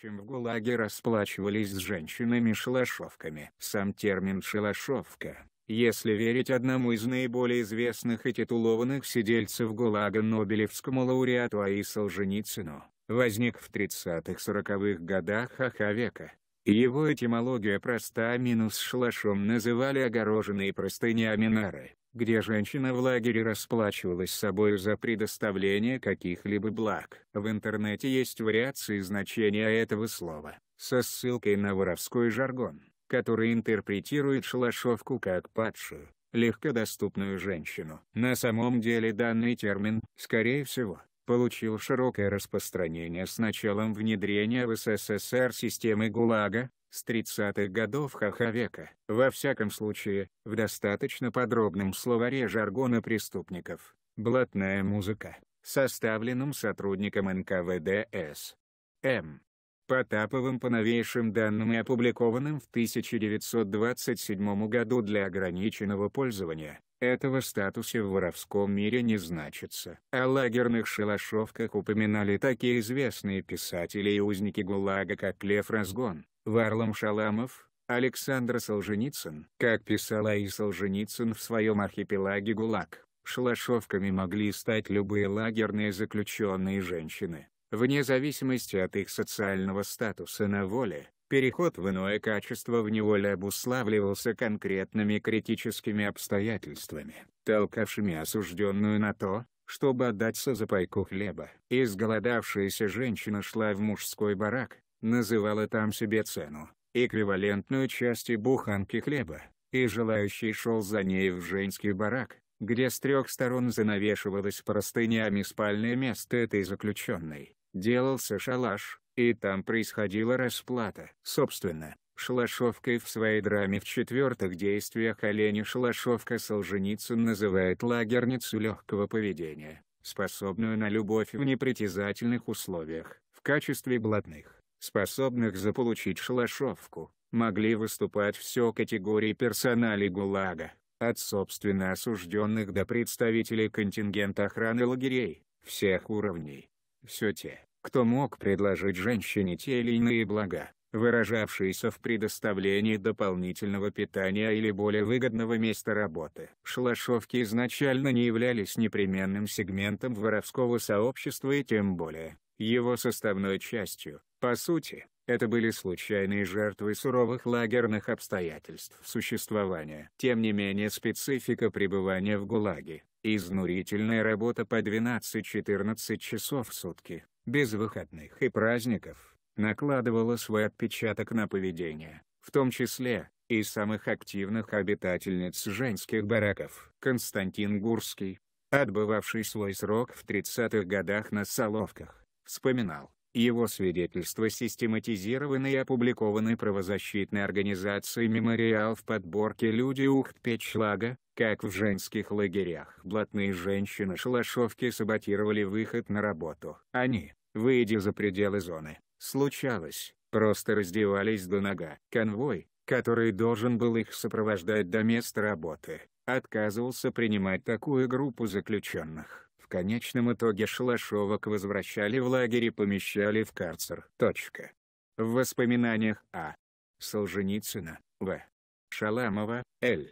чем в ГУЛАГе расплачивались с женщинами-шалашовками. Сам термин «шалашовка», если верить одному из наиболее известных и титулованных сидельцев ГУЛАГа Нобелевскому лауреату А.И. Солженицыну, возник в 30-40-х годах АХ века. Его этимология проста минус шлашом называли огороженные простынями нары, где женщина в лагере расплачивалась собою за предоставление каких-либо благ. В интернете есть вариации значения этого слова, со ссылкой на воровской жаргон, который интерпретирует шалашовку как падшую легкодоступную женщину. На самом деле данный термин, скорее всего, получил широкое распространение с началом внедрения в СССР системы ГУЛАГа, с 30-х годов ХХ века. Во всяком случае, в достаточно подробном словаре жаргона преступников «Блатная музыка», составленном сотрудником НКВД С. М. Потаповым по новейшим данным и опубликованным в 1927 году для ограниченного пользования, этого статуса в воровском мире не значится. О лагерных шалашовках упоминали такие известные писатели и узники ГУЛАГа как Лев Разгон, Варлам Шаламов, Александр Солженицын. Как писала и Солженицын в своем архипелаге ГУЛАГ, шалашовками могли стать любые лагерные заключенные женщины вне зависимости от их социального статуса на воле, переход в иное качество в неволе обуславливался конкретными критическими обстоятельствами, толкавшими осужденную на то, чтобы отдаться за пайку хлеба. Изголодавшаяся женщина шла в мужской барак, называла там себе цену, эквивалентную части буханки хлеба, и желающий шел за ней в женский барак, где с трех сторон занавешивалось простынями спальное место этой заключенной делался шалаш, и там происходила расплата. Собственно, шалашовкой в своей драме в четвертых действиях оленя шалашовка Солженицын называет лагерницу легкого поведения, способную на любовь в непритязательных условиях, в качестве блатных, способных заполучить шалашовку, могли выступать все категории персонали ГУЛАГа, от собственно осужденных до представителей контингента охраны лагерей, всех уровней. Все те, кто мог предложить женщине те или иные блага, выражавшиеся в предоставлении дополнительного питания или более выгодного места работы. шлашовки изначально не являлись непременным сегментом воровского сообщества и тем более, его составной частью. По сути, это были случайные жертвы суровых лагерных обстоятельств существования. Тем не менее специфика пребывания в ГУЛАГе, изнурительная работа по 12-14 часов в сутки, без выходных и праздников, накладывала свой отпечаток на поведение, в том числе, и самых активных обитательниц женских бараков. Константин Гурский, отбывавший свой срок в 30-х годах на Соловках, вспоминал, его свидетельства систематизированы и опубликованы правозащитной организацией «Мемориал» в подборке «Люди Ухтпечлага», как в женских лагерях блатные женщины-шалашовки саботировали выход на работу. Они, Выйди за пределы зоны. Случалось, просто раздевались до нога. Конвой, который должен был их сопровождать до места работы, отказывался принимать такую группу заключенных. В конечном итоге шалашовок возвращали в лагерь и помещали в карцер. Точка. В воспоминаниях А. Солженицына, В. Шаламова, Л.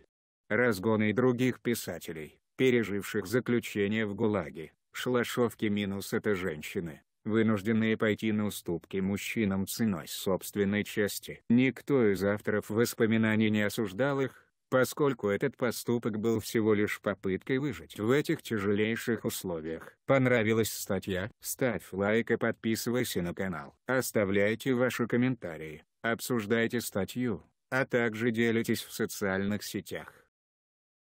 Разгоны и других писателей, переживших заключение в ГУЛАГе, шалашовки минус это женщины, вынужденные пойти на уступки мужчинам ценой собственной части. Никто из авторов воспоминаний не осуждал их, поскольку этот поступок был всего лишь попыткой выжить в этих тяжелейших условиях. Понравилась статья? Ставь лайк и подписывайся на канал. Оставляйте ваши комментарии, обсуждайте статью, а также делитесь в социальных сетях.